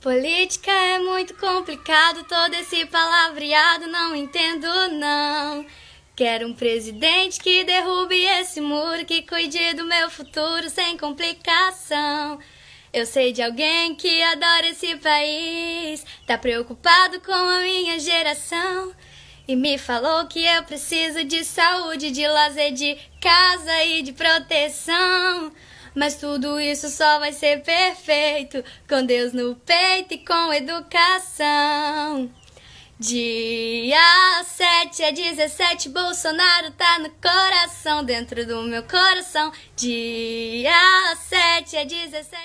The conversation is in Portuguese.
Política é muito complicado, todo esse palavreado não entendo não. Quero um presidente que derrube esse muro, que cuide do meu futuro sem complicação. Eu sei de alguém que adora esse país, tá preocupado com a minha geração. E me falou que eu preciso de saúde, de lazer, de casa e de proteção. Mas tudo isso só vai ser perfeito com Deus no peito e com educação. Dia 7 é 17, Bolsonaro tá no coração, dentro do meu coração. Dia 7 é 17.